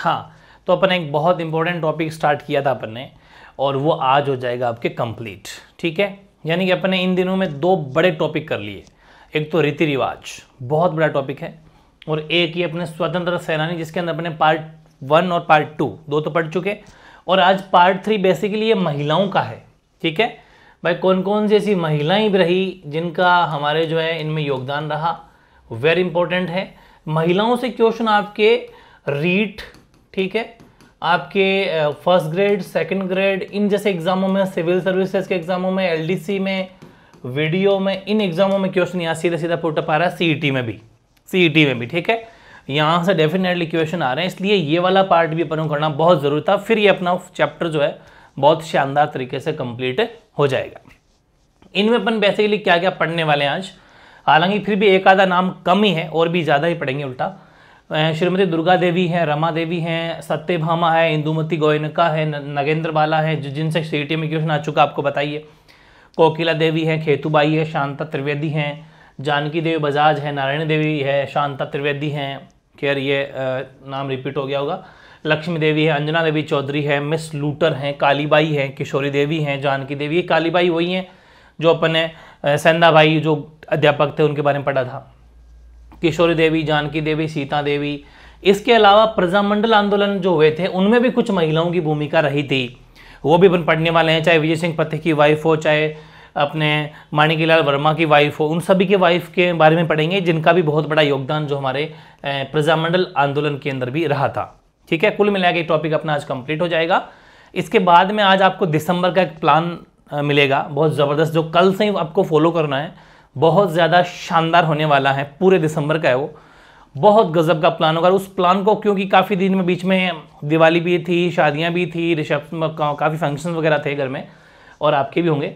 हाँ तो अपन एक बहुत इंपॉर्टेंट टॉपिक स्टार्ट किया था अपन ने और वो आज हो जाएगा आपके कंप्लीट ठीक है यानी कि अपने इन दिनों में दो बड़े टॉपिक कर लिए एक तो रीति रिवाज बहुत बड़ा टॉपिक है और एक ये अपने स्वतंत्र सेनानी जिसके अंदर अपने पार्ट वन और पार्ट टू दो तो पढ़ चुके और आज पार्ट थ्री बेसिकली ये महिलाओं का है ठीक है भाई कौन कौन सी ऐसी महिलाएं रही जिनका हमारे जो है इनमें योगदान रहा वेरी इंपॉर्टेंट है महिलाओं से क्वेश्चन आपके रीट ठीक है आपके फर्स्ट ग्रेड सेकंड ग्रेड इन जैसे एग्जामों में सिविल सर्विसेज के एग्जामों में एलडीसी में वीडियो में इन एग्जामों में क्वेश्चन यहाँ सीधा सीधा पुट अप आ रहा है सीईटी e में भी सीईटी e में भी ठीक है यहाँ से डेफिनेटली क्वेश्चन आ रहे हैं इसलिए ये वाला पार्ट भी अपन करना बहुत ज़रूरी था फिर ये अपना चैप्टर जो है बहुत शानदार तरीके से कंप्लीट हो जाएगा इनमें अपन बेसिकली क्या क्या पढ़ने वाले हैं आज हालांकि फिर भी एक आधा नाम कम ही है और भी ज़्यादा ही पढ़ेंगे उल्टा श्रीमती दुर्गा देवी हैं रमा देवी हैं सत्य भामा है इंदुमती गोयनका है नगेंद्र बाला है जिनसे सी टी में क्वेश्चन आ चुका आपको बताइए कोकिला देवी है खेतुबाई है शांता त्रिवेदी हैं जानकी देवी बजाज है नारायण देवी है शांता त्रिवेदी हैं खैर ये नाम रिपीट हो गया होगा लक्ष्मी देवी है अंजना देवी चौधरी है मिस लूटर हैं कालीबाई हैं किशोरी देवी हैं जानकी देवी ये कालीबाई वही हैं जो अपने सेंधा भाई जो अध्यापक थे उनके बारे में पढ़ा था किशोरी देवी जानकी देवी सीता देवी इसके अलावा प्रजामंडल आंदोलन जो हुए थे उनमें भी कुछ महिलाओं की भूमिका रही थी वो भी अपन पढ़ने वाले हैं चाहे विजय सिंह पथे की वाइफ हो चाहे अपने माणिकी लाल वर्मा की वाइफ हो उन सभी के वाइफ के बारे में पढ़ेंगे जिनका भी बहुत बड़ा योगदान जो हमारे प्रजामंडल आंदोलन के अंदर भी रहा था ठीक है कुल मिला के टॉपिक अपना आज कंप्लीट हो जाएगा इसके बाद में आज आपको दिसंबर का एक प्लान मिलेगा बहुत ज़बरदस्त जो कल से ही आपको फॉलो करना है बहुत ज़्यादा शानदार होने वाला है पूरे दिसंबर का है वो बहुत गजब का प्लान होगा उस प्लान को क्योंकि काफ़ी दिन में बीच में दिवाली भी थी शादियां भी थी रिसेप्शन काफ़ी फंक्शन वगैरह थे घर में और आपके भी होंगे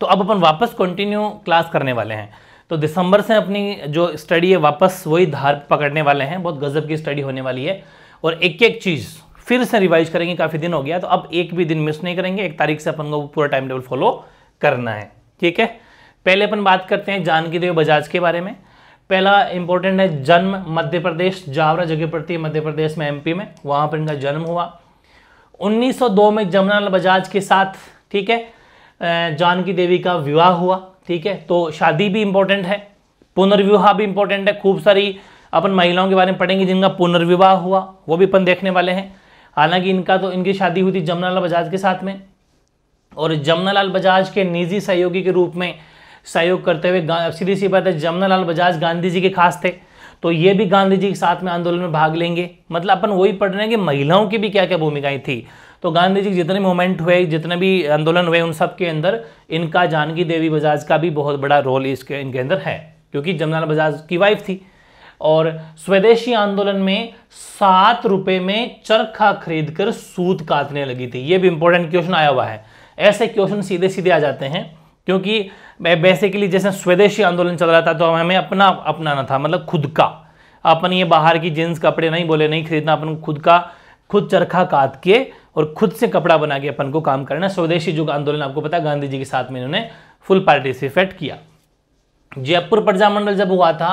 तो अब अपन वापस कंटिन्यू क्लास करने वाले हैं तो दिसंबर से अपनी जो स्टडी है वापस वही धार पकड़ने वाले हैं बहुत गजब की स्टडी होने वाली है और एक एक चीज़ फिर से रिवाइज करेंगे काफ़ी दिन हो गया तो अब एक भी दिन मिस नहीं करेंगे एक तारीख से अपन को पूरा टाइम टेबल फॉलो करना है ठीक है पहले अपन बात करते हैं जानकी देवी बजाज के बारे में पहला इंपॉर्टेंट है जन्म मध्य प्रदेश जावरा जगह जगहपति मध्य प्रदेश में एमपी में वहां पर इनका जन्म हुआ 1902 में जमुनालाल बजाज के साथ ठीक है जानकी देवी का विवाह हुआ ठीक है तो शादी भी इंपॉर्टेंट है पुनर्विवाह भी इंपॉर्टेंट है खूब सारी अपन महिलाओं के बारे में पढ़ेंगे जिनका पुनर्विवाह हुआ वो भी अपन देखने वाले हैं हालांकि इनका तो इनकी शादी हुई थी जमुनालाल बजाज के साथ में और जमुनालाल बजाज के निजी सहयोगी के रूप में सहयोग करते हुए सीधी सी बात है जमनालाल बजाज गांधी जी के खास थे तो ये भी गांधी जी के साथ में आंदोलन में भाग लेंगे मतलब अपन वही पढ़ रहे हैं कि महिलाओं की भी क्या क्या भूमिकाएं थी तो गांधी जी जितने मूवमेंट हुए जितने भी आंदोलन हुए उन सब के अंदर इनका जानकी देवी बजाज का भी बहुत बड़ा रोल इसके इनके अंदर है क्योंकि जमनाल बजाज की वाइफ थी और स्वदेशी आंदोलन में सात रुपए में चरखा खरीद कर सूत काटने लगी थी ये भी इंपॉर्टेंट क्वेश्चन आया हुआ है ऐसे क्वेश्चन सीधे सीधे आ जाते हैं क्योंकि बेसिकली जैसे स्वदेशी आंदोलन चल रहा था तो हमें अपना अपनाना था मतलब खुद का अपन ये बाहर की जीन्स कपड़े नहीं बोले नहीं खरीदना अपन खुद का खुद चरखा काट के और खुद से कपड़ा बना के अपन को काम करना स्वदेशी युग आंदोलन आपको पता है गांधी जी के साथ में इन्होंने फुल पार्टिसिपेट किया जयपुर प्रजामंडल जब हुआ था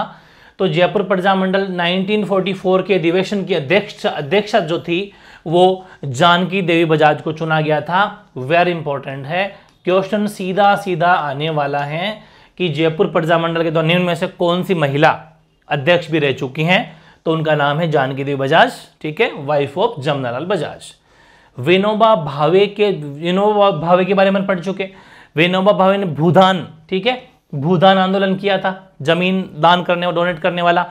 तो जयपुर प्रजामंडल 1944 के अधिवेशन की अध्यक्ष अध्यक्षा जो थी वो जानकी देवी बजाज को चुना गया था वेरी इंपॉर्टेंट है क्वेश्चन सीधा सीधा आने वाला है कि जयपुर प्रजामंडल के दौरान में से कौन सी महिला अध्यक्ष भी रह चुकी हैं तो उनका नाम है जानकी देवी बजाज ठीक है वाइफ ऑफ जमनालाल बजाज विनोबा भावे के विनोबा भावे के बारे में पढ़ चुके विनोबा भावे ने भूदान ठीक है भूदान आंदोलन किया था जमीन दान करने और डोनेट करने वाला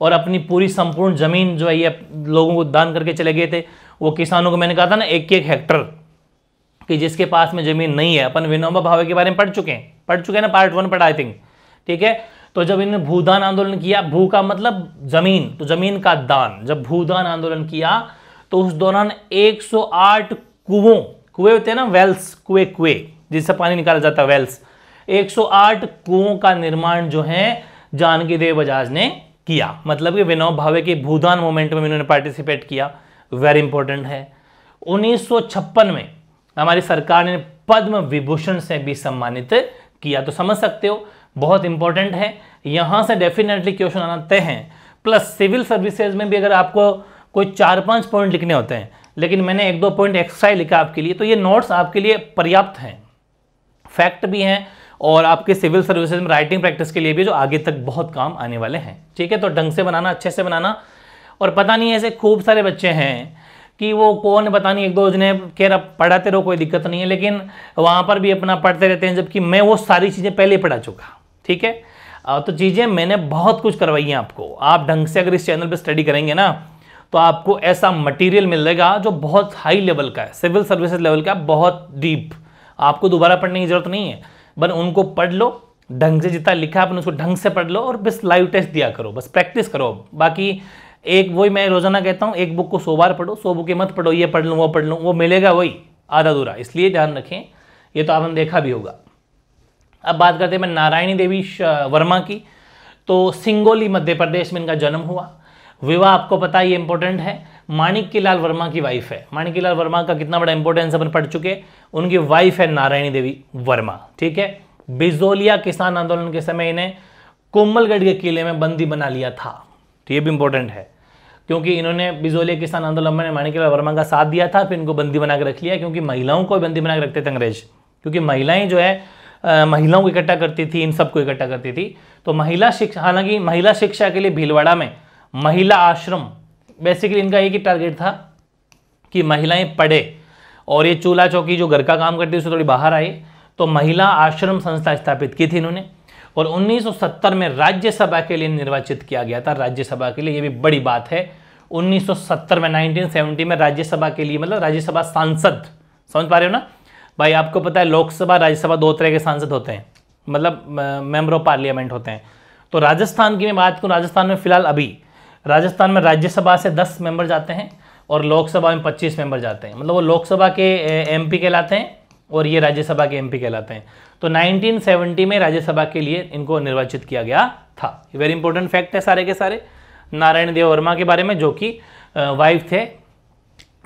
और अपनी पूरी संपूर्ण जमीन जो है ये लोगों को दान करके चले गए थे वो किसानों को मैंने कहा था ना एक एक हेक्टर कि जिसके पास में ज़मीन नहीं है अपन विनोबा भावे के बारे में पढ़ चुके हैं पढ़ चुके हैं ना पार्ट वन पढ़ा आई थिंक ठीक है तो जब इन्होंने भूदान आंदोलन किया भू का मतलब जमीन तो जमीन का दान जब भूदान आंदोलन किया तो उस दौरान 108 कुओं कुएं होते हैं ना वेल्स कुएं कुएं जिससे पानी निकाला जाता है वेल्स 108 कुओं का निर्माण जो है जानकी देव बजाज ने किया मतलब कि विनोब भावे के भूदान मोमेंट में इन्होंने पार्टिसिपेट किया वेरी इंपॉर्टेंट है 1956 में हमारी सरकार ने पद्म विभूषण से भी सम्मानित किया तो समझ सकते हो बहुत इंपॉर्टेंट है यहां से डेफिनेटली क्वेश्चन आना तय है प्लस सिविल सर्विसेज में भी अगर आपको कोई चार पाँच पॉइंट लिखने होते हैं लेकिन मैंने एक दो पॉइंट एक्स्ट्रा ही लिखा आपके लिए तो ये नोट्स आपके लिए पर्याप्त हैं फैक्ट भी हैं और आपके सिविल सर्विसेज में राइटिंग प्रैक्टिस के लिए भी जो आगे तक बहुत काम आने वाले हैं ठीक है तो ढंग से बनाना अच्छे से बनाना और पता नहीं ऐसे खूब सारे बच्चे हैं कि वो कौन नहीं एक दो जने कह रहा पढ़ाते रहो कोई दिक्कत नहीं है लेकिन वहाँ पर भी अपना पढ़ते रहते हैं जबकि मैं वो सारी चीज़ें पहले पढ़ा चुका ठीक है तो चीज़ें मैंने बहुत कुछ करवाई हैं आपको आप ढंग से अगर इस चैनल पर स्टडी करेंगे ना तो आपको ऐसा मटेरियल जाएगा जो बहुत हाई लेवल का है सिविल सर्विसेज लेवल का बहुत डीप आपको दोबारा पढ़ने की जरूरत नहीं है बन उनको पढ़ लो ढंग से जितना लिखा आपने उसको ढंग से पढ़ लो और बस लाइव टेस्ट दिया करो बस प्रैक्टिस करो बाकी एक वही मैं रोजाना कहता हूँ एक बुक को सो बार पढ़ो सो बुकें मत पढ़ो ये पढ़ लूँ वो पढ़ लूँ वो मिलेगा वही आधा दूरा इसलिए ध्यान रखें ये तो आपने देखा भी होगा अब बात करते हैं मैं नारायणी देवी वर्मा की तो सिंगोली मध्य प्रदेश में इनका जन्म हुआ विवाह आपको पता है ये इंपॉर्टेंट है माणिक लाल वर्मा की वाइफ है माणिक लाल वर्मा का कितना बड़ा इंपॉर्टेंस अपन पढ़ चुके उनकी वाइफ है नारायणी देवी वर्मा ठीक है बिजोलिया किसान आंदोलन के समय इन्हें कोमलगढ़ के किले में बंदी बना लिया था तो ये भी इंपॉर्टेंट है क्योंकि इन्होंने बिजोले किसान आंदोलन में माणिक्य वर्मा का साथ दिया था फिर इनको बंदी बनाकर रख लिया क्योंकि महिलाओं को बंदी बनाकर रखते थे अंग्रेज क्योंकि महिलाएं जो है महिलाओं को इकट्ठा करती थी इन सबको इकट्ठा करती थी तो महिला शिक्षा हालांकि महिला शिक्षा के लिए भीलवाड़ा में महिला आश्रम बेसिकली इनका एक ही टारगेट था कि महिलाएं पढ़े और ये चूल्हा चौकी जो घर का काम करती है उससे थोड़ी बाहर आई तो महिला आश्रम संस्था स्थापित की थी इन्होंने और 1970 में राज्यसभा के लिए निर्वाचित किया गया था राज्यसभा के लिए ये भी बड़ी बात है 1970 में 1970 में राज्यसभा के लिए मतलब राज्यसभा सांसद समझ पा रहे हो ना भाई आपको पता है लोकसभा राज्यसभा दो तरह के सांसद होते हैं मतलब मेम्बर ऑफ पार्लियामेंट होते हैं तो राजस्थान की मैं बात करूँ राजस्थान में फिलहाल अभी राजस्थान में राज्यसभा से दस मेंबर जाते हैं और लोकसभा में पच्चीस मेंबर जाते हैं मतलब वो लोकसभा के एम कहलाते हैं और ये राज्यसभा के एमपी कहलाते हैं तो 1970 में राज्यसभा के लिए इनको निर्वाचित किया गया था वेरी इंपॉर्टेंट फैक्ट है सारे के सारे नारायण देव वर्मा के बारे में जो कि वाइफ थे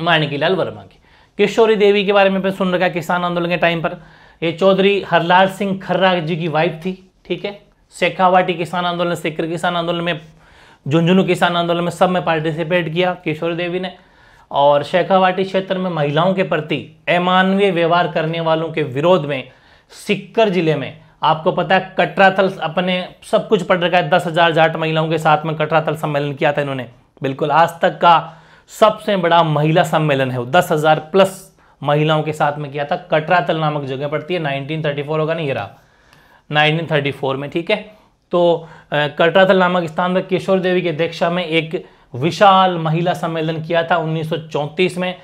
माणकीलाल वर्मा की किशोरी देवी के बारे में सुन रखा किसान आंदोलन के टाइम पर ये चौधरी हरलाल सिंह खर्रा जी की वाइफ थी ठीक है शेखावाटी किसान आंदोलन सिक्र किसान आंदोलन में झुंझुनू किसान आंदोलन में सब में पार्टिसिपेट किया किशोरी देवी ने और शेखावाटी क्षेत्र में महिलाओं के प्रति अमानवीय व्यवहार करने वालों के विरोध में सिक्कर जिले में आपको पता है कटराथल अपने सब कुछ पढ़ रखा है दस हजार जाट महिलाओं के साथ में कटराथल सम्मेलन किया था इन्होंने बिल्कुल आज तक का सबसे बड़ा महिला सम्मेलन है दस हजार प्लस महिलाओं के साथ में किया था कटरातल नामक जगह पड़ती है फोर होगा नहीं नाइनटीन रहा फोर में ठीक है तो कटराथल नामक स्थान पर किशोर देवी की अध्यक्षा में एक विशाल महिला सम्मेलन किया था 1934 में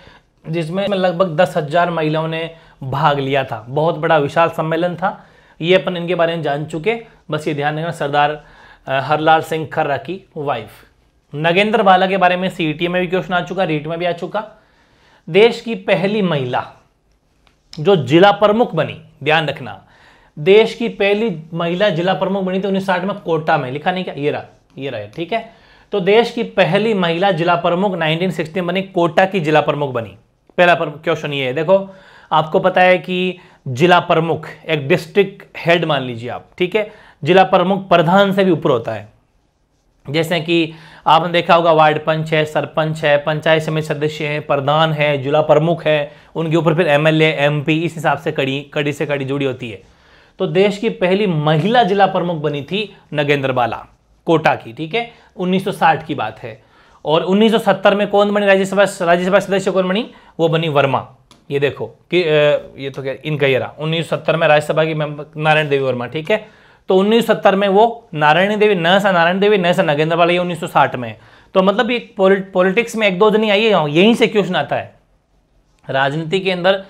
जिसमें लगभग दस हजार महिलाओं ने भाग लिया था बहुत बड़ा विशाल सम्मेलन था ये अपन इनके बारे में जान चुके बस ये ध्यान रखना सरदार हरलाल सिंह खर्रा की वाइफ नगेंद्र बाला के बारे में सी e में भी क्वेश्चन आ चुका रीट में भी आ चुका देश की पहली महिला जो जिला प्रमुख बनी ध्यान रखना देश की पहली महिला जिला प्रमुख बनी थी उन्नीस में कोटा में लिखा नहीं क्या ये रहा ये रहा ठीक है तो देश की पहली महिला जिला प्रमुख 1960 सिक्सटी बनी कोटा की जिला प्रमुख बनी पहला क्वेश्चन ये है देखो आपको पता है कि जिला प्रमुख एक डिस्ट्रिक्ट हेड मान लीजिए आप ठीक है जिला प्रमुख प्रधान से भी ऊपर होता है जैसे कि आपने देखा होगा वार्ड पंच है सरपंच है पंचायत समिति सदस्य हैं प्रधान है जिला प्रमुख है उनके ऊपर फिर एमएलए एमपी इस हिसाब से कड़ी कड़ी से कड़ी जुड़ी होती है तो देश की पहली महिला जिला प्रमुख बनी थी नगेंद्र बाला कोटा की ठीक है 1960 की बात है और 1970 में कौन बनी राज्यसभा राज्यसभा सदस्य कौन बनी वो बनी वर्मा ये देखो कि ये तो क्या इनका ये रहा 1970 में राज्यसभा की मेंबर नारायण देवी वर्मा ठीक है तो 1970 में वो नारायण देवी न सा नारायण देवी न सा नगेंद्र वाला ये 1960 में तो मतलब ये पॉलिटिक्स में एक दो जनी आई है यहीं से क्वेश्चन आता है राजनीति के अंदर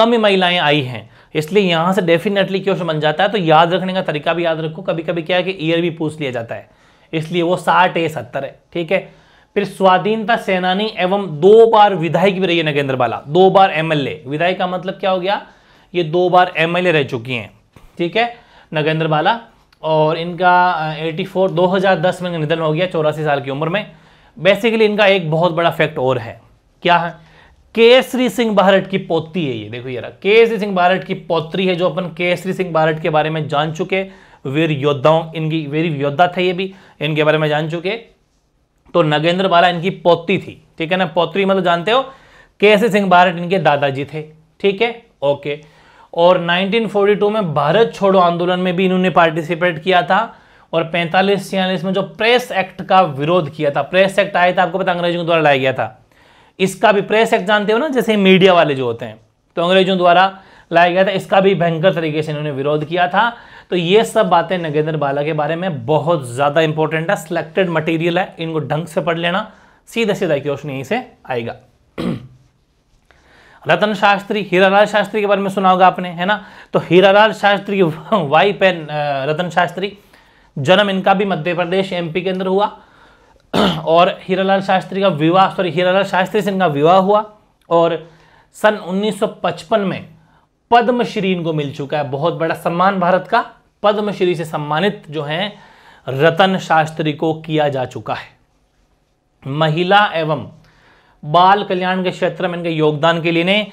कम महिलाएं आई हैं इसलिए यहां से डेफिनेटली क्वेश्चन बन जाता है तो याद रखने का तरीका भी याद रखो कभी कभी क्या है कि ईयर भी पूछ लिया जाता है इसलिए वो साठ ए सत्तर है ठीक है फिर स्वाधीनता सेनानी एवं दो बार विधायक भी रही है नगेंद्र बाला दो बार एमएलए विधायक का मतलब क्या हो गया ये दो बार एमएलए रह चुकी हैं ठीक है नगेंद्र बाला और इनका 84 2010 में निधन हो गया चौरासी साल की उम्र में बेसिकली इनका एक बहुत बड़ा फैक्ट और है क्या है केसरी सिंह भारत की पोती है ये देखो जरा केसरी सिंह भारत की पोत्री है जो अपन केसरी सिंह भारत के बारे में जान चुके वीर योद्धाओं इनकी वीर योद्धा थे ये भी इनके बारे में जान चुके तो नगेंद्र बाला इनकी पोती थी ठीक है ना पोत्री मतलब जानते हो केसरी सिंह भारत इनके दादाजी थे ठीक है ओके और 1942 में भारत छोड़ो आंदोलन में भी इन्होंने पार्टिसिपेट किया था और पैंतालीस छियालीस में जो प्रेस एक्ट का विरोध किया था प्रेस एक्ट आया था आपको पता अंग्रेजों द्वारा लाया गया था इसका भी प्रेस एक्ट जानते हो ना जैसे मीडिया वाले जो होते हैं तो अंग्रेजों द्वारा लाया गया था इसका भी भयंकर तरीके से इन्होंने विरोध किया था तो ये सब बातें नगेंद्र बाला के बारे में बहुत ज़्यादा इंपॉर्टेंट है सिलेक्टेड मटेरियल है इनको ढंग से पढ़ लेना सीधा सीधा क्वेश्चन यहीं से आएगा रतन शास्त्री हीरालाल शास्त्री के बारे में सुना होगा आपने है ना तो हीरालाल शास्त्री वाई पेन रतन शास्त्री जन्म इनका भी मध्य प्रदेश एमपी के अंदर हुआ और हीरालाल शास्त्री का विवाह सॉरी हीरालाल शास्त्री से इनका विवाह हुआ और सन 1955 में पद्मश्री इनको मिल चुका है बहुत बड़ा सम्मान भारत का पद्मश्री से सम्मानित जो है रतन शास्त्री को किया जा चुका है महिला एवं बाल कल्याण के क्षेत्र में इनके योगदान के लिए ने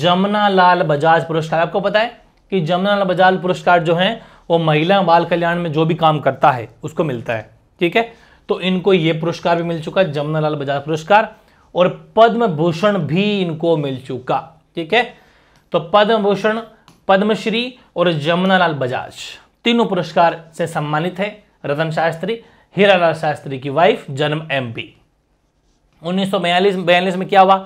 जमुना लाल बजाज पुरस्कार आपको पता है कि जमुना लाल बजाज पुरस्कार जो है वो महिला बाल कल्याण में जो भी काम करता है उसको मिलता है ठीक है तो इनको ये पुरस्कार भी मिल चुका जमुनालाल बजाज पुरस्कार और पद्म भूषण भी इनको मिल चुका ठीक है तो पद्म भूषण पद्मश्री और जमुनालाल बजाज तीनों पुरस्कार से सम्मानित है रतन शास्त्री हीरालाल शास्त्री की वाइफ जन्म एम पी उन्नीस सौ बयालीस में क्या हुआ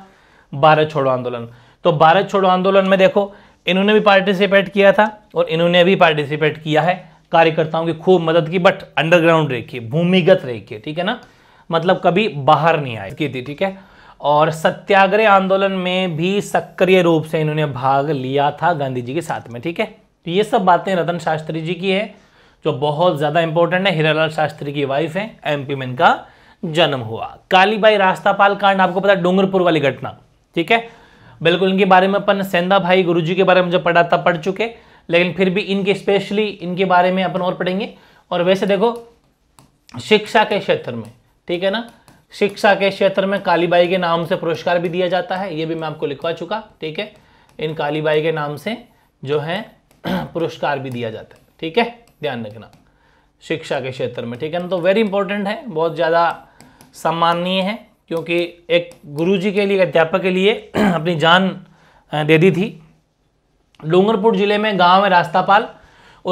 भारत छोड़ो आंदोलन तो भारत छोड़ो आंदोलन में देखो इन्होंने भी पार्टिसिपेट किया था और इन्होंने भी पार्टिसिपेट किया है कार्यकर्ताओं की खूब मदद की बट अंडरग्राउंड रखिए भूमिगत रखिए ठीक है ना मतलब कभी बाहर नहीं आए की थी ठीक है और सत्याग्रह आंदोलन में भी सक्रिय रूप से इन्होंने भाग लिया था गांधी जी के साथ में ठीक है तो ये सब बातें रतन शास्त्री जी की है जो बहुत ज़्यादा इंपॉर्टेंट है हीरालाल शास्त्री की वाइफ है एमपी में इनका जन्म हुआ कालीबाई रास्तापाल कांड आपको पता डूंगरपुर डोंगरपुर वाली घटना ठीक है बिल्कुल इनके बारे में अपन सेंधा भाई गुरुजी के बारे में जब पढ़ा था पढ़ चुके लेकिन फिर भी इनके स्पेशली इनके बारे में अपन और पढ़ेंगे और वैसे देखो शिक्षा के क्षेत्र में ठीक है ना शिक्षा के क्षेत्र में कालीबाई के नाम से पुरस्कार भी दिया जाता है ये भी मैं आपको लिखवा चुका ठीक है इन कालीबाई के नाम से जो है पुरस्कार भी दिया जाता है ठीक है ध्यान रखना शिक्षा के क्षेत्र में ठीक है ना तो वेरी इंपॉर्टेंट है बहुत ज़्यादा सम्माननीय है क्योंकि एक गुरुजी के लिए अध्यापक के लिए अपनी जान दे दी थी डूंगरपुर जिले में गांव है रास्तापाल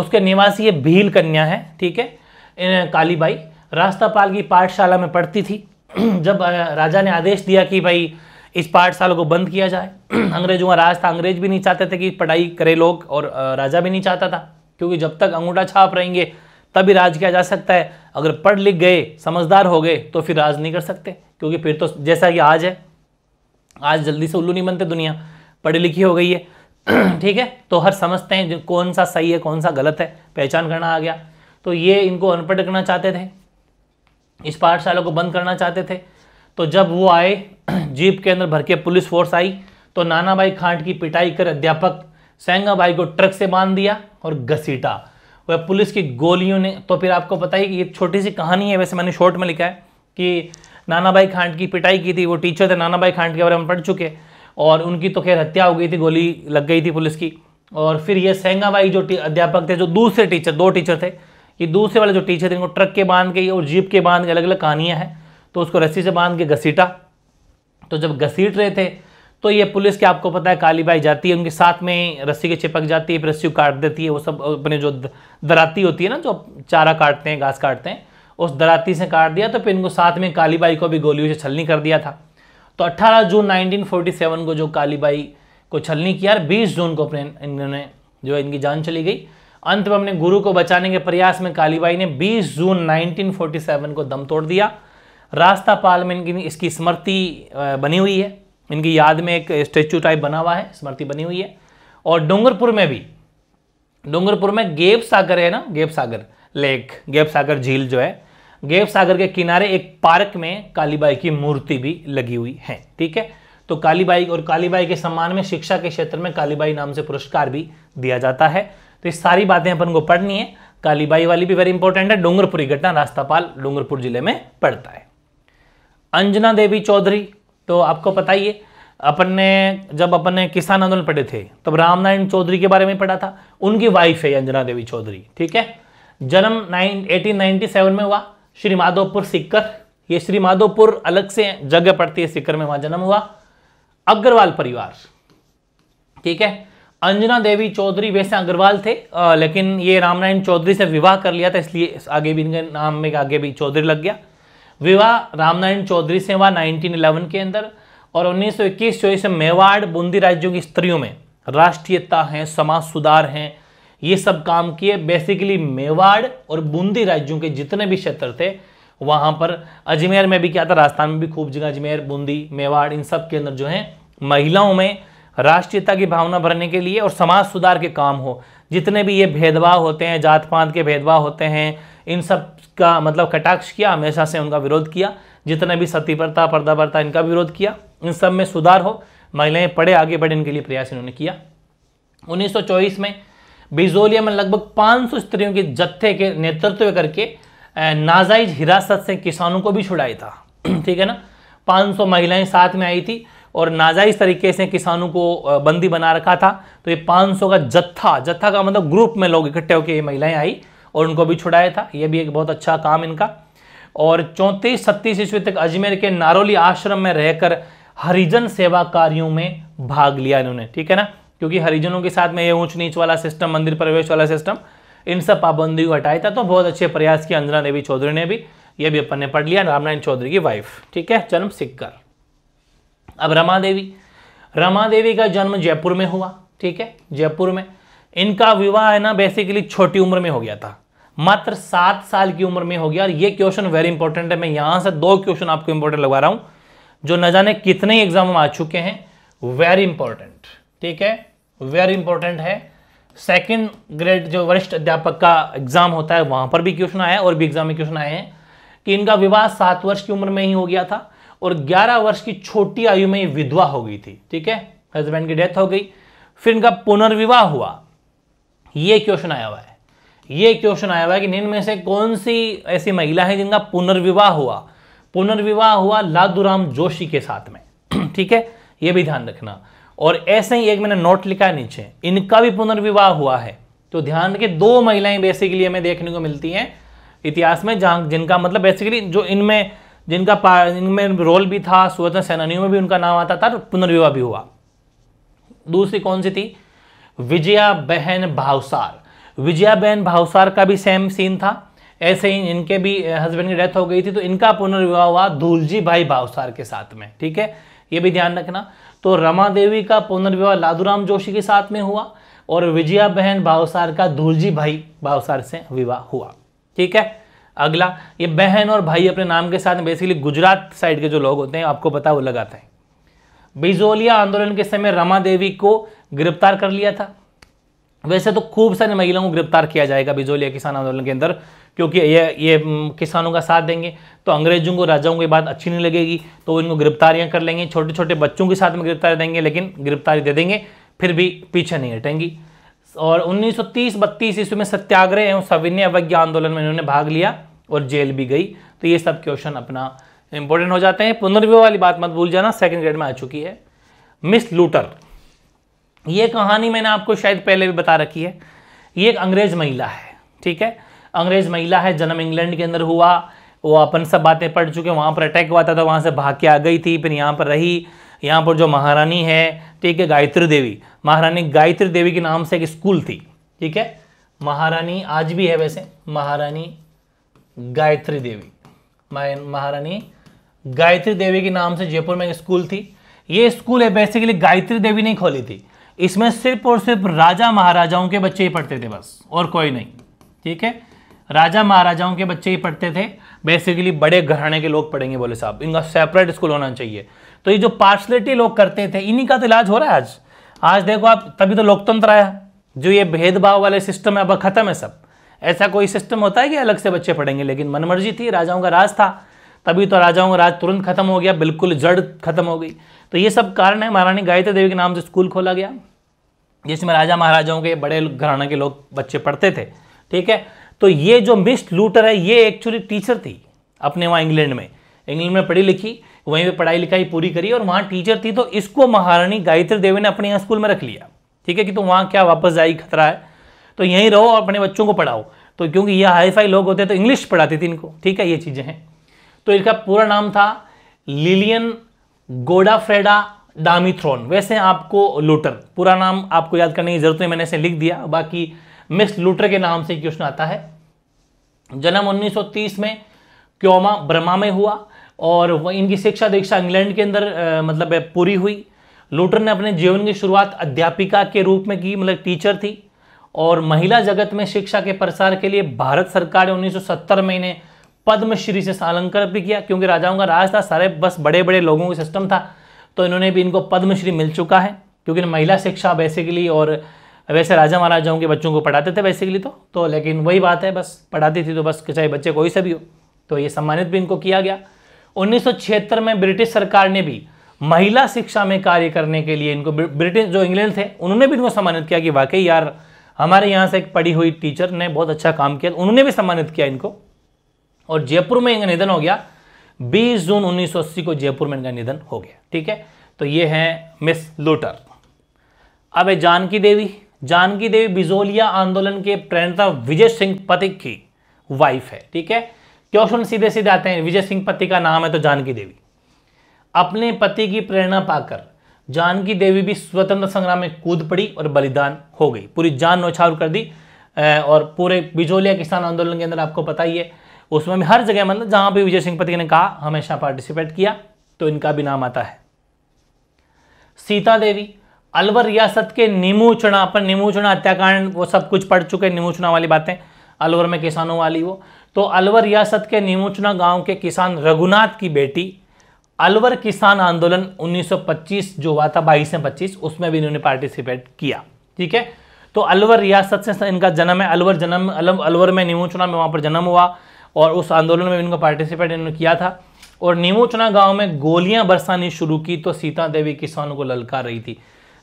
उसके निवासी है भील कन्या है ठीक है कालीबाई रास्तापाल की पाठशाला में पढ़ती थी जब राजा ने आदेश दिया कि भाई इस पाठशाला को बंद किया जाए अंग्रेजों का राज था अंग्रेज भी नहीं चाहते थे कि पढ़ाई करे लोग और राजा भी नहीं चाहता था क्योंकि जब तक अंगूठा छाप रहेंगे तभी राज किया जा सकता है अगर पढ़ लिख गए समझदार हो गए तो फिर राज नहीं कर सकते क्योंकि फिर तो जैसा कि आज है आज जल्दी से उल्लू नहीं बनते दुनिया पढ़ी लिखी हो गई है ठीक है तो हर समझते हैं कौन सा सही है कौन सा गलत है पहचान करना आ गया तो ये इनको अनपढ़ करना चाहते थे इस पाठशाला को बंद करना चाहते थे तो जब वो आए जीप के अंदर भर के पुलिस फोर्स आई तो नाना भाई खांट की पिटाई कर अध्यापक सेंगा भाई को ट्रक से बांध दिया और घसीटा वह पुलिस की गोलियों ने तो फिर आपको पता ही ये छोटी सी कहानी है वैसे मैंने शॉर्ट में लिखा है कि नाना भाई खांट की पिटाई की थी वो टीचर थे नाना भाई खांट के बारे में पढ़ चुके और उनकी तो खैर हत्या हो गई थी गोली लग गई थी पुलिस की और फिर ये सेंगाबाई जो अध्यापक थे जो दूसरे टीचर दो टीचर थे ये दूसरे वाले जो टीचर थे इनको ट्रक के बांध के और जीप के बांध के अलग अलग कहानियाँ हैं तो उसको रस्सी से बांध के घसीटा तो जब घसीट रहे थे तो ये पुलिस के आपको पता है कालीबाई जाती है उनके साथ में रस्सी के चिपक जाती है फिर रस्सी काट देती है वो सब अपने जो दराती होती है ना जो चारा काटते हैं घास काटते हैं उस दराती से काट दिया तो फिर इनको साथ में कालीबाई को भी गोलियों से छलनी कर दिया था तो 18 जून 1947 को जो कालीबाई को छलनी किया और 20 जून को अपने इन्होंने जो है इनकी जान चली गई अंत में अपने गुरु को बचाने के प्रयास में कालीबाई ने 20 जून 1947 को दम तोड़ दिया रास्ता पाल में इनकी इसकी स्मृति बनी हुई है इनकी याद में एक स्टेचू टाइप बना हुआ है स्मृति बनी हुई है और डूंगरपुर में भी डूंगरपुर में गेब सागर है ना गेब सागर लेक गेब सागर झील जो है गेव सागर के किनारे एक पार्क में कालीबाई की मूर्ति भी लगी हुई है ठीक है तो कालीबाई और कालीबाई के सम्मान में शिक्षा के क्षेत्र में कालीबाई नाम से पुरस्कार भी दिया जाता है तो ये सारी बातें अपन को पढ़नी है कालीबाई वाली भी वेरी इंपॉर्टेंट है डोंगरपुरी घटना रास्तापाल डोंगरपुर जिले में पड़ता है अंजना देवी चौधरी तो आपको पता ही है अपन ने जब अपन ने किसान आंदोलन पढ़े थे तब रामनारायण चौधरी के बारे में पढ़ा था उनकी वाइफ है अंजना देवी चौधरी ठीक है जन्म नाइन एटीन में हुआ श्री माधोपुर सिक्कर ये श्री माधोपुर अलग से जगह पड़ती है सिक्कर में वहां जन्म हुआ अग्रवाल परिवार ठीक है अंजना देवी चौधरी वैसे अग्रवाल थे आ, लेकिन ये रामनारायण चौधरी से विवाह कर लिया था इसलिए आगे भी इनके नाम में आगे भी चौधरी लग गया विवाह रामनारायण चौधरी से हुआ 1911 के अंदर और 1921 सौ इक्कीस मेवाड़ बूंदी राज्यों की स्त्रियों में राष्ट्रीयता है समाज सुधार हैं ये सब काम किए बेसिकली मेवाड़ और बूंदी राज्यों के जितने भी क्षेत्र थे वहां पर अजमेर में भी क्या था राजस्थान में भी खूब जगह अजमेर बूंदी मेवाड़ इन सब के अंदर जो है महिलाओं में राष्ट्रीयता की भावना भरने के लिए और समाज सुधार के काम हो जितने भी ये भेदभाव होते हैं जात पात के भेदभाव होते हैं इन सब का मतलब कटाक्ष किया हमेशा से उनका विरोध किया जितने भी सती प्रथा पर्दा प्रथा इनका विरोध किया इन सब में सुधार हो महिलाएं पढ़े आगे बढ़े इनके लिए प्रयास इन्होंने किया 1924 में बिजोलिया में लगभग 500 स्त्रियों के जत्थे के नेतृत्व करके नाजायज हिरासत से किसानों को भी छुड़ाया था ठीक है ना 500 महिलाएं साथ में आई थी और नाजायज तरीके से किसानों को बंदी बना रखा था तो ये 500 का जत्था जत्था का मतलब ग्रुप में लोग इकट्ठे होकर ये महिलाएं आई और उनको भी छुड़ाया था ये भी एक बहुत अच्छा काम इनका और चौंतीस छत्तीस ईस्वी तक अजमेर के नारोली आश्रम में रहकर हरिजन सेवा कार्यों में भाग लिया इन्होंने ठीक है ना क्योंकि हरिजनों के साथ में ये ऊंच नीच वाला सिस्टम मंदिर प्रवेश वाला सिस्टम इन सब पाबंदी को हटाया था तो बहुत अच्छे प्रयास किया अंजना देवी चौधरी ने भी ये भी अपन ने पढ़ लिया रामनारायण चौधरी की वाइफ ठीक है जन्म सिक्कर अब रमा देवी रमा देवी का जन्म जयपुर में हुआ ठीक है जयपुर में इनका विवाह है ना बेसिकली छोटी उम्र में हो गया था मात्र सात साल की उम्र में हो गया और ये क्वेश्चन वेरी इंपॉर्टेंट है मैं यहां से दो क्वेश्चन आपको इंपॉर्टेंट लगवा रहा हूं जो न जाने कितने एग्जाम आ चुके हैं वेरी इंपॉर्टेंट ठीक है वेरी इंपॉर्टेंट है सेकेंड ग्रेड जो वरिष्ठ अध्यापक का एग्जाम होता है वहां पर भी क्वेश्चन आया और भी एग्जाम में क्वेश्चन आए हैं कि इनका विवाह सात वर्ष की उम्र में ही हो गया था और ग्यारह वर्ष की छोटी आयु में ये विधवा हो गई थी ठीक है हस्बैंड की डेथ हो गई फिर इनका पुनर्विवाह हुआ यह क्वेश्चन आया हुआ है यह क्वेश्चन आया हुआ है कि निन्न में से कौन सी ऐसी महिला है जिनका पुनर्विवाह हुआ पुनर्विवाह हुआ लादूराम जोशी के साथ में ठीक है यह भी ध्यान रखना और ऐसे ही एक मैंने नोट लिखा है नीचे इनका भी पुनर्विवाह हुआ है तो ध्यान रखिए दो महिलाएं बेसिकली हमें देखने को मिलती हैं इतिहास में जहां जिनका मतलब बेसिकली जो इनमें जिनका इनमें रोल भी था स्वतंत्र सेनानियों में भी उनका नाम आता था तो पुनर्विवाह भी हुआ दूसरी कौन सी थी विजया बहन भावसार विजया बहन भावसार का भी सेम सीन था ऐसे ही इनके भी हस्बैंड की डेथ हो गई थी तो इनका पुनर्विवाह हुआ धूलजी भाई भावसार के साथ में ठीक है ये भी ध्यान रखना तो रमा देवी का पुनर्विवाह लादूराम जोशी के साथ में हुआ और विजया बहन भावसार का धूलजी भाई भावसार से विवाह हुआ ठीक है अगला ये बहन और भाई अपने नाम के साथ बेसिकली गुजरात साइड के जो लोग होते हैं आपको पता वो लगाते हैं बिजोलिया आंदोलन के समय रमा देवी को गिरफ्तार कर लिया था वैसे तो खूब सारी महिलाओं को गिरफ्तार किया जाएगा बिजोलिया किसान आंदोलन के अंदर क्योंकि ये ये किसानों का साथ देंगे तो अंग्रेजों को राजाओं की बात अच्छी नहीं लगेगी तो इनको गिरफ्तारियां कर लेंगे छोटे छोटे बच्चों के साथ में गिरफ्तारी देंगे लेकिन गिरफ्तारी दे देंगे फिर भी पीछे नहीं हटेंगी और 1930 बत्तीस ईस्वी में सत्याग्रह एवं सविनय अवज्ञा आंदोलन में इन्होंने भाग लिया और जेल भी गई तो ये सब क्वेश्चन अपना इंपॉर्टेंट हो जाते हैं पुनर्विवाह वाली बात मत भूल जाना सेकेंड ग्रेड में आ चुकी है मिस लूटर ये कहानी मैंने आपको शायद पहले भी बता रखी है ये एक अंग्रेज महिला है ठीक है अंग्रेज महिला है जन्म इंग्लैंड के अंदर हुआ वो अपन सब बातें पढ़ चुके वहाँ पर अटैक हुआ था तो वहाँ से भाग के आ गई थी फिर यहाँ पर रही यहाँ पर जो महारानी है ठीक है गायत्री देवी महारानी गायत्री देवी के नाम से एक स्कूल थी ठीक है महारानी आज भी है वैसे महारानी गायत्री देवी महारानी गायत्री देवी के नाम से जयपुर में एक स्कूल थी ये स्कूल है बेसिकली गायत्री देवी ने खोली थी इसमें सिर्फ और सिर्फ राजा महाराजाओं के बच्चे ही पढ़ते थे बस और कोई नहीं ठीक है राजा महाराजाओं के बच्चे ही पढ़ते थे बेसिकली बड़े घराने के लोग पढ़ेंगे बोले साहब इनका सेपरेट स्कूल होना चाहिए तो ये जो पार्सलिटी लोग करते थे इन्हीं का तो इलाज हो रहा है आज आज देखो आप तभी तो लोकतंत्र आया जो ये भेदभाव वाले सिस्टम है अब खत्म है सब ऐसा कोई सिस्टम होता है कि अलग से बच्चे पढ़ेंगे लेकिन मनमर्जी थी राजाओं का राज था तभी तो राजाओं का राज तुरंत खत्म हो गया बिल्कुल जड़ खत्म हो गई तो ये सब कारण है महारानी गायत्री देवी के नाम से स्कूल खोला गया जिसमें राजा महाराजाओं के बड़े घराना के लोग बच्चे पढ़ते थे ठीक है तो ये जो मिस लूटर है ये एक्चुअली टीचर थी अपने वहाँ इंग्लैंड में इंग्लैंड में पढ़ी लिखी वहीं पे पढ़ाई लिखाई पूरी करी और वहाँ टीचर थी तो इसको महारानी गायत्री देवी ने अपने यहाँ स्कूल में रख लिया ठीक है कि तुम तो वहाँ क्या वापस जाए खतरा है तो यहीं रहो और अपने बच्चों को पढ़ाओ तो क्योंकि ये हाईफाई लोग होते तो इंग्लिश पढ़ाते थे इनको ठीक है ये चीज़ें हैं तो इनका पूरा नाम था लिलियन गोडाफ्रेडा डामिथ्रोन वैसे आपको लूटर पूरा नाम आपको याद करने की जरूरत नहीं मैंने इसे लिख दिया बाकी मिस लूटर के नाम से क्वेश्चन आता है जन्म 1930 में क्योमा ब्रह्मा में हुआ और इनकी शिक्षा दीक्षा इंग्लैंड के अंदर मतलब पूरी हुई लूटर ने अपने जीवन की शुरुआत अध्यापिका के रूप में की मतलब टीचर थी और महिला जगत में शिक्षा के प्रसार के लिए भारत सरकार ने 1970 में इन्हें पद्मश्री से अलंकृत भी किया क्योंकि राजाओं का राज था सारे बस बड़े बड़े लोगों का सिस्टम था तो इन्होंने भी इनको पद्मश्री मिल चुका है क्योंकि महिला शिक्षा बेसिकली और वैसे राजा महाराजाओं के बच्चों को पढ़ाते थे बेसिकली तो तो लेकिन वही बात है बस पढ़ाती थी तो बस चाहे बच्चे कोई सा भी हो तो ये सम्मानित भी इनको किया गया उन्नीस में ब्रिटिश सरकार ने भी महिला शिक्षा में कार्य करने के लिए इनको ब्रिटिश जो इंग्लैंड थे उन्होंने भी इनको सम्मानित किया कि वाकई यार हमारे यहाँ से एक पढ़ी हुई टीचर ने बहुत अच्छा काम किया उन्होंने भी सम्मानित किया इनको और जयपुर में इनका निधन हो गया 20 जून 1980 को जयपुर में इनका निधन हो गया ठीक है तो ये हैं मिस लूटर अब है जानकी देवी जानकी देवी बिजोलिया आंदोलन के प्रणेता विजय सिंह पति की वाइफ है ठीक है क्वेश्चन सीधे सीधे आते हैं विजय सिंह पति का नाम है तो जानकी देवी अपने पति की प्रेरणा पाकर जानकी देवी भी स्वतंत्र संग्राम में कूद पड़ी और बलिदान हो गई पूरी जान नौछावर कर दी और पूरे बिजोलिया किसान आंदोलन के अंदर आपको पता ही है उसमें भी हर जगह मतलब जहां भी विजय सिंह पति ने कहा हमेशा पार्टिसिपेट किया तो इनका भी नाम आता है सीता देवी अलवर रियासत के निमूचना अपन निमूचना हत्याकांड वो सब कुछ पढ़ चुके निमूचना वाली बातें अलवर में किसानों वाली वो तो अलवर रियासत के निमूचना गांव के किसान रघुनाथ की बेटी अलवर किसान आंदोलन 1925 जो हुआ था बाईस में पच्चीस उसमें भी इन्होंने पार्टिसिपेट किया ठीक है तो अलवर रियासत से इनका जन्म है अलवर जन्म अलवर में नीमू में वहाँ पर जन्म हुआ और उस आंदोलन में इनका पार्टिसिपेट इन्होंने किया था और नीमू चुना गाँव में गोलियां बरसानी शुरू की तो सीता देवी किसानों को ललका रही थी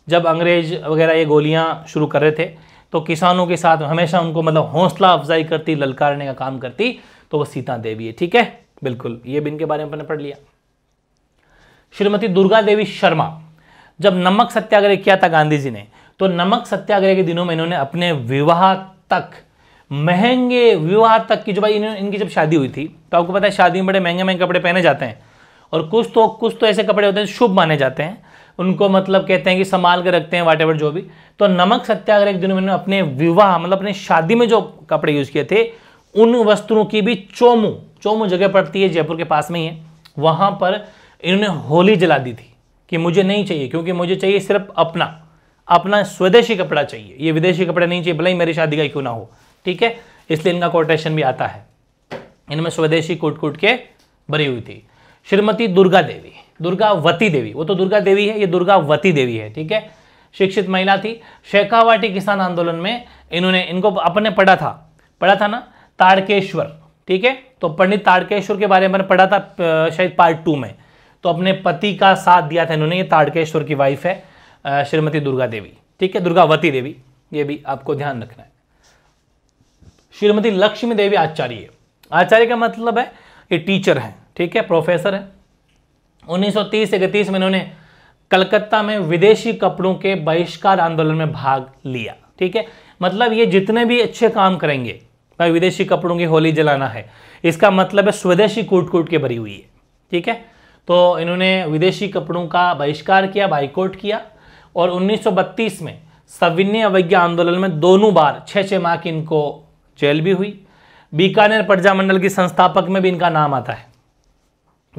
जब अंग्रेज वगैरह ये गोलियां शुरू कर रहे थे तो किसानों के साथ हमेशा उनको मतलब हौसला अफजाई करती ललकारने का काम करती तो वो सीता देवी है ठीक है बिल्कुल ये भी इनके बारे में अपने पढ़ लिया श्रीमती दुर्गा देवी शर्मा जब नमक सत्याग्रह किया था गांधी जी ने तो नमक सत्याग्रह के दिनों में इन्होंने अपने विवाह तक महंगे विवाह तक की जो भाई इनकी जब शादी हुई थी तो आपको पता है शादी में बड़े महंगे महंगे कपड़े पहने जाते हैं और कुछ तो कुछ तो ऐसे कपड़े होते हैं शुभ माने जाते हैं उनको मतलब कहते हैं कि संभाल के रखते हैं वाट एवर जो भी तो नमक सत्याग्रह के दिनों में अपने विवाह मतलब अपने शादी में जो कपड़े यूज किए थे उन वस्त्रों की भी चोमू चोमू जगह पड़ती है जयपुर के पास में ही है वहां पर इन्होंने होली जला दी थी कि मुझे नहीं चाहिए क्योंकि मुझे चाहिए सिर्फ अपना अपना स्वदेशी कपड़ा चाहिए ये विदेशी कपड़े नहीं चाहिए भले ही मेरी शादी का क्यों ना हो ठीक है इसलिए इनका कोटेशन भी आता है इनमें स्वदेशी कूट कूट के भरी हुई थी श्रीमती दुर्गा देवी दुर्गावती देवी वो तो दुर्गा देवी है ये दुर्गावती देवी है ठीक है शिक्षित महिला थी शेखावाटी किसान आंदोलन में इन्होंने इनको अपने पढ़ा था पढ़ा था ना ताड़केश्वर ठीक है तो पंडित ताड़केश्वर के बारे में पढ़ा था शायद पार्ट टू में तो अपने पति का साथ दिया था इन्होंने ये ताड़केश्वर की वाइफ है श्रीमती दुर्गा देवी ठीक है दुर्गावती देवी ये भी आपको ध्यान रखना है श्रीमती लक्ष्मी देवी आचार्य आचार्य का मतलब है ये टीचर हैं ठीक है प्रोफेसर है 1930 इकतीस में इन्होंने कलकत्ता में विदेशी कपड़ों के बहिष्कार आंदोलन में भाग लिया ठीक है मतलब ये जितने भी अच्छे काम करेंगे भाई विदेशी कपड़ों की होली जलाना है इसका मतलब है स्वदेशी कूट कूट के भरी हुई है ठीक है तो इन्होंने विदेशी कपड़ों का बहिष्कार किया बाइकोट किया और 1932 में सविनय अवज्ञा आंदोलन में दोनों बार छः छः माह की इनको जेल भी हुई बीकानेर प्रजामंडल की संस्थापक में भी इनका नाम आता है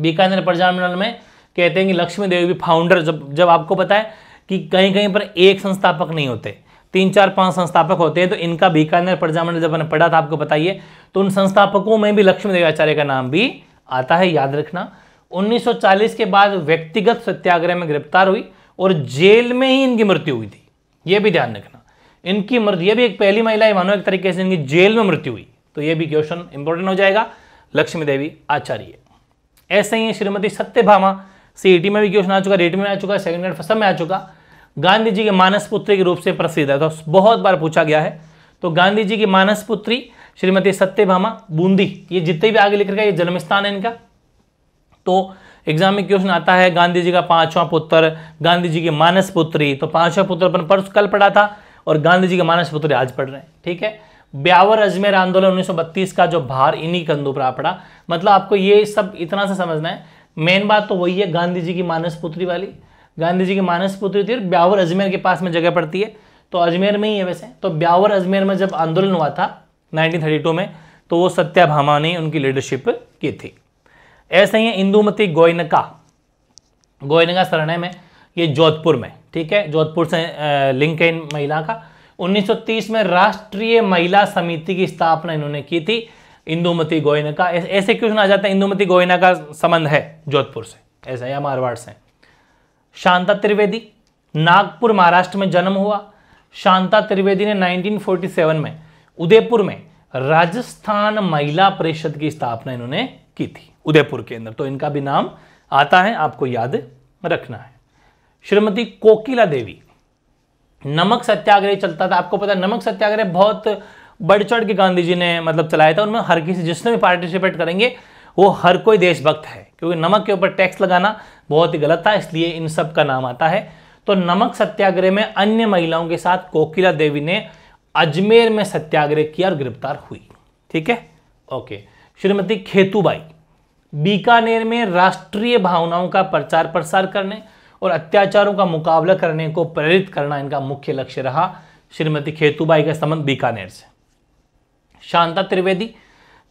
बीकानेर प्रजामंडल में कहते हैं कि लक्ष्मी देवी भी फाउंडर जब जब आपको पता है कि कहीं कहीं पर एक संस्थापक नहीं होते तीन चार पांच संस्थापक होते हैं तो इनका बीकानेर प्रजामंडल जब मैंने पढ़ा था आपको बताइए तो उन संस्थापकों में भी लक्ष्मी देवाचार्य का नाम भी आता है याद रखना 1940 के बाद व्यक्तिगत सत्याग्रह में गिरफ्तार हुई और जेल में ही इनकी मृत्यु हुई थी ये भी ध्यान रखना इनकी मृत्यु ये भी एक पहली महिला है मानो एक तरीके से इनकी जेल में मृत्यु हुई तो ये भी क्वेश्चन इंपॉर्टेंट हो जाएगा लक्ष्मी देवी आचार्य ऐसे ही श्रीमती सत्यभामा सीईटी e में भी क्वेश्चन आ चुका रेट में आ चुका सेकंड सब में आ चुका गांधी जी के मानस पुत्री के रूप से प्रसिद्ध है तो बहुत बार पूछा गया है तो गांधी जी की मानस पुत्री श्रीमती सत्यभामा बूंदी ये जितने भी आगे लिख रखा है ये जन्म स्थान है इनका तो एग्जाम में क्वेश्चन आता है गांधी जी का पांचवा पुत्र गांधी जी की मानस पुत्री तो पांचवा पुत्र अपन परस कल पढ़ा था और गांधी जी का मानस पुत्र आज पढ़ रहे हैं ठीक है ब्यावर अजमेर आंदोलन उन्नीस का जो भार इन्हीं कंधों पर पड़ा मतलब आपको ये सब इतना सा समझना है मेन बात तो वही है गांधी जी की मानस पुत्री वाली गांधी जी की मानस पुत्री थी ब्यावर अजमेर के पास में जगह पड़ती है तो अजमेर में ही है वैसे तो ब्यावर अजमेर में जब आंदोलन हुआ था 1932 में तो वो सत्या भामा ने उनकी लीडरशिप की थी ऐसे ही इंदुमती गोयनका गोयनका सरणय में ये जोधपुर में ठीक है जोधपुर से लिंक है इन महिला का 1930 में राष्ट्रीय महिला समिति की स्थापना इन्होंने की थी इंदुमती गोयना का ऐसे क्वेश्चन आ जाता है इंदुमती गोयना का संबंध है जोधपुर से ऐसा या मारवाड़ से शांता त्रिवेदी नागपुर महाराष्ट्र में जन्म हुआ शांता त्रिवेदी ने 1947 में उदयपुर में राजस्थान महिला परिषद की स्थापना इन्होंने की थी उदयपुर के अंदर तो इनका भी नाम आता है आपको याद रखना है श्रीमती कोकिला देवी नमक सत्याग्रह चलता था आपको पता नमक सत्याग्रह बहुत बढ़ चढ़ के गांधी जी ने मतलब चलाया था उनमें हर किसी जिसने भी पार्टिसिपेट करेंगे वो हर कोई देशभक्त है क्योंकि नमक के ऊपर टैक्स लगाना बहुत ही गलत था इसलिए इन सब का नाम आता है तो नमक सत्याग्रह में अन्य महिलाओं के साथ कोकिला देवी ने अजमेर में सत्याग्रह किया और गिरफ्तार हुई ठीक है ओके श्रीमती खेतूबाई बीकानेर में राष्ट्रीय भावनाओं का प्रचार प्रसार करने और अत्याचारों का मुकाबला करने को प्रेरित करना इनका मुख्य लक्ष्य रहा श्रीमती खेतुबाई का संबंध बीकानेर से शांता त्रिवेदी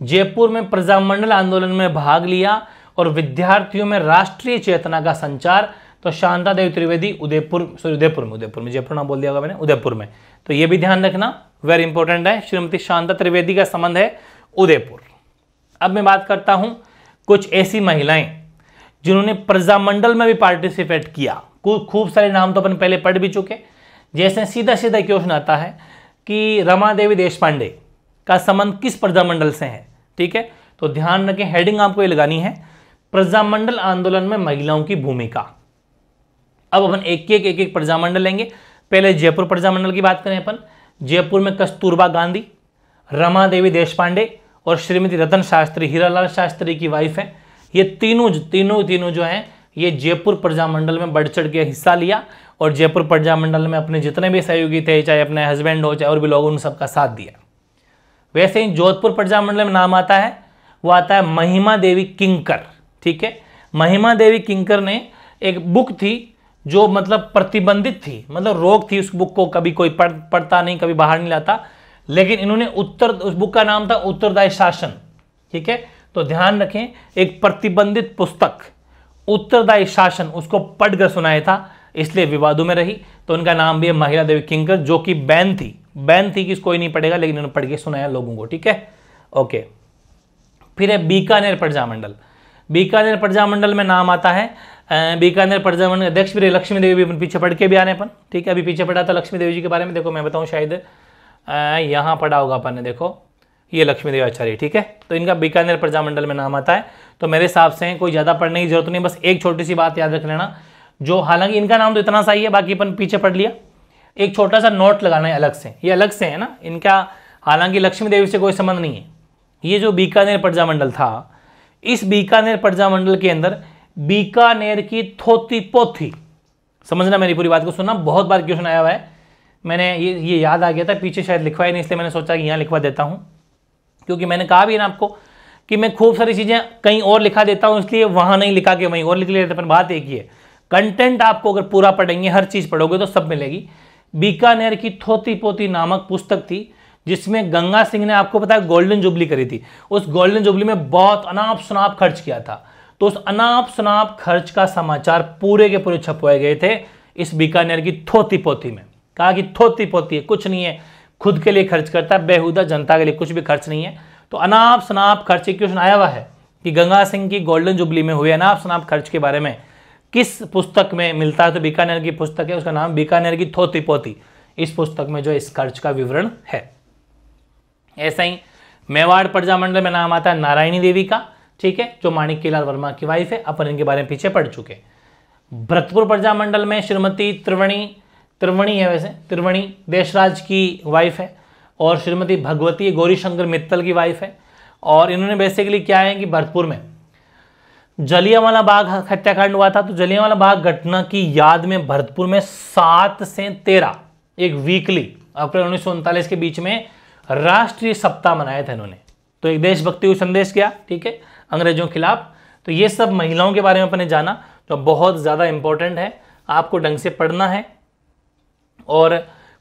जयपुर में प्रजामंडल आंदोलन में भाग लिया और विद्यार्थियों में राष्ट्रीय चेतना का संचार तो शांता देवी त्रिवेदी उदयपुर सॉरी उदयपुर में उदयपुर में जयपुर नाम बोल दिया होगा मैंने उदयपुर में तो यह भी ध्यान रखना वेरी इंपॉर्टेंट है श्रीमती शांता त्रिवेदी का संबंध है उदयपुर अब मैं बात करता हूं कुछ ऐसी महिलाएं जिन्होंने प्रजामंडल में भी पार्टिसिपेट किया खूब सारे नाम तो अपन पहले पढ़ भी चुके जैसे सीधा सीधा क्वेश्चन आता है कि रमा देवी देश पांडे का संबंध किस प्रजामंडल से है ठीक है तो ध्यान रखें हेडिंग आपको ये लगानी है प्रजामंडल आंदोलन में महिलाओं की भूमिका अब अपन एक एक एक एक प्रजामंडल लेंगे पहले जयपुर प्रजामंडल की बात करें अपन जयपुर में कस्तूरबा गांधी रमा देवी देश पांडे और श्रीमती रतन शास्त्री हीरालाल शास्त्री की वाइफ है ये तीनों तीनों तीनों जो हैं ये जयपुर प्रजामंडल में बढ़ चढ़ के हिस्सा लिया और जयपुर प्रजामंडल में अपने जितने भी सहयोगी थे चाहे अपने हस्बैंड हो चाहे और भी लोगों ने सबका साथ दिया वैसे ही जोधपुर प्रजामंडल में नाम आता है वो आता है महिमा देवी किंकर ठीक है महिमा देवी किंकर ने एक बुक थी जो मतलब प्रतिबंधित थी मतलब रोक थी उस बुक को कभी कोई पढ़ पढ़ता नहीं कभी बाहर नहीं लाता लेकिन इन्होंने उत्तर उस बुक का नाम था उत्तरदायी शासन ठीक है तो ध्यान रखें एक प्रतिबंधित पुस्तक उत्तरदायी शासन उसको पढ़कर सुनाया था इसलिए विवादों में रही तो उनका नाम भी है महिला देवी किंकर जो कि बैन थी बैन थी कि कोई नहीं पढ़ेगा लेकिन उन्होंने पढ़ के सुनाया लोगों को ठीक है ओके फिर है बीकानेर प्रजामंडल बीकानेर प्रजामंडल में नाम आता है बीकानेर प्रजामंडल अध्यक्ष भी लक्ष्मी देवी भी पीछे पढ़ के भी रहे अपन ठीक है अभी पीछे पढ़ा था लक्ष्मी देवी जी के बारे में देखो मैं बताऊँ शायद यहाँ पढ़ा होगा अपन ने देखो ये लक्ष्मी आचार्य ठीक है तो इनका बीकानेर प्रजामंडल में नाम आता है तो मेरे हिसाब से कोई ज़्यादा पढ़ने की जरूरत नहीं बस एक छोटी सी बात याद रख लेना जो हालांकि इनका नाम तो इतना सा ही है बाकी अपन पीछे पढ़ लिया एक छोटा सा नोट लगाना है अलग से ये अलग से है ना इनका हालांकि लक्ष्मी देवी से कोई संबंध नहीं है ये जो बीकानेर प्रजामंडल था इस बीकानेर प्रजामंडल के अंदर बीकानेर की थोती पोथी समझना मेरी पूरी बात को सुनना बहुत बार क्वेश्चन आया हुआ है मैंने ये ये याद आ गया था पीछे शायद लिखवाया नहीं इसलिए मैंने सोचा कि यहाँ लिखवा देता हूँ क्योंकि मैंने कहा भी ना आपको कि मैं खूब सारी चीज़ें कहीं और लिखा देता हूं इसलिए वहां नहीं लिखा के वहीं और लिख लेते अपन बात एक ही है कंटेंट आपको अगर पूरा पढ़ेंगे हर चीज़ पढ़ोगे तो सब मिलेगी बीकानेर की थोती पोती नामक पुस्तक थी जिसमें गंगा सिंह ने आपको पता है गोल्डन जुबली करी थी उस गोल्डन जुबली में बहुत अनाप शनाप खर्च किया था तो उस अनाप शनाप खर्च का समाचार पूरे के पूरे छपवाए गए थे इस बीकानेर की थोती पोती में कहा कि थोती पोती है कुछ नहीं है खुद के लिए खर्च करता है बेहुदा जनता के लिए कुछ भी खर्च नहीं है तो अनाप शनाप खर्च एक क्वेश्चन आया हुआ है कि गंगा सिंह की गोल्डन जुबली में हुए अनाप शनाप खर्च के बारे में किस पुस्तक में मिलता है तो बीकानेर की पुस्तक है उसका नाम बीकानेर की थोती पोती इस पुस्तक में जो इस खर्च का विवरण है ऐसा ही मेवाड़ प्रजामंडल में नाम आता है नारायणी देवी का ठीक है जो माणिक केलाल वर्मा की वाइफ है अपन इनके बारे में पीछे पढ़ चुके भरतपुर प्रजामंडल में श्रीमती त्रिवेणी त्रिवणी है वैसे त्रिवणी देशराज की वाइफ है और श्रीमती भगवती गौरीशंकर मित्तल की वाइफ है और इन्होंने बेसिकली क्या है कि भरतपुर में जलियावाला बाग हत्याकांड हुआ था तो जलियावाला बाग घटना की याद में भरतपुर में सात से तेरह एक वीकली अप्रैल उन्नीस के बीच में राष्ट्रीय सप्ताह मनाया था इन्होंने तो एक देशभक्ति को संदेश किया ठीक है अंग्रेजों के खिलाफ तो ये सब महिलाओं के बारे में अपने जाना जो बहुत ज़्यादा इंपॉर्टेंट है आपको ढंग से पढ़ना है और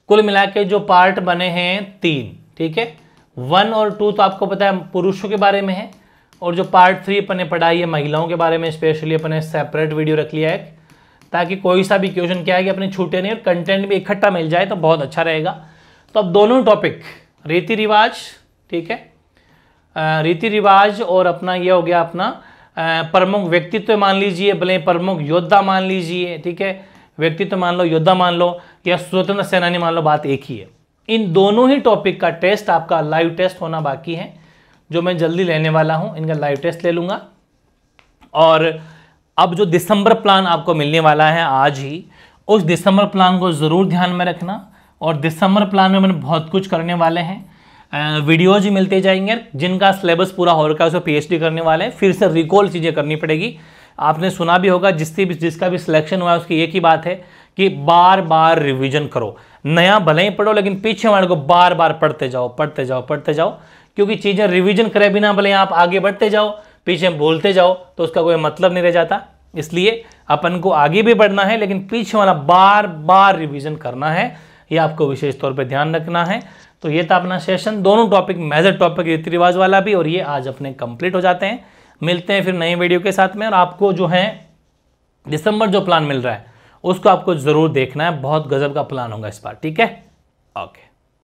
कुल मिला के जो पार्ट बने हैं तीन ठीक है वन और टू तो आपको पता है पुरुषों के बारे में है और जो पार्ट थ्री अपने पढ़ाई है महिलाओं के बारे में स्पेशली अपने सेपरेट वीडियो रख लिया है ताकि कोई सा भी क्वेश्चन क्या है कि अपने छूटे नहीं और कंटेंट भी इकट्ठा मिल जाए तो बहुत अच्छा रहेगा तो अब दोनों टॉपिक रीति रिवाज ठीक है रीति रिवाज और अपना यह हो गया अपना प्रमुख व्यक्तित्व मान लीजिए भले प्रमुख योद्धा मान लीजिए ठीक है व्यक्तित्व मान लो योद्धा मान लो या स्वतंत्र सेनानी मान लो बात एक ही है इन दोनों ही टॉपिक का टेस्ट आपका लाइव टेस्ट होना बाकी है जो मैं जल्दी लेने वाला हूं इनका लाइव टेस्ट ले लूंगा और अब जो दिसंबर प्लान आपको मिलने वाला है आज ही उस दिसंबर प्लान को ज़रूर ध्यान में रखना और दिसंबर प्लान में मैंने बहुत कुछ करने वाले हैं वीडियोज मिलते जाएंगे जिनका सिलेबस पूरा हो रखा है उसमें पीएचडी करने वाले हैं फिर से रिकॉल चीज़ें करनी पड़ेगी आपने सुना भी होगा जिसकी भी जिसका भी सिलेक्शन हुआ है उसकी एक ही बात है कि बार बार रिवीजन करो नया भले ही पढ़ो लेकिन पीछे वाले को बार बार पढ़ते जाओ पढ़ते जाओ पढ़ते जाओ क्योंकि चीज़ें रिवीजन करे बिना भले आप आगे बढ़ते जाओ पीछे बोलते जाओ तो उसका कोई मतलब नहीं रह जाता इसलिए अपन को आगे भी बढ़ना है लेकिन पीछे वाला बार बार रिवीजन करना है ये आपको विशेष तौर पर ध्यान रखना है तो ये था अपना सेशन दोनों टॉपिक मेजर टॉपिक रीति रिवाज वाला भी और ये आज अपने कंप्लीट हो जाते हैं मिलते हैं फिर नए वीडियो के साथ में और आपको जो है दिसंबर जो प्लान मिल रहा है उसको आपको ज़रूर देखना है बहुत गज़ब का प्लान होगा इस बार ठीक है ओके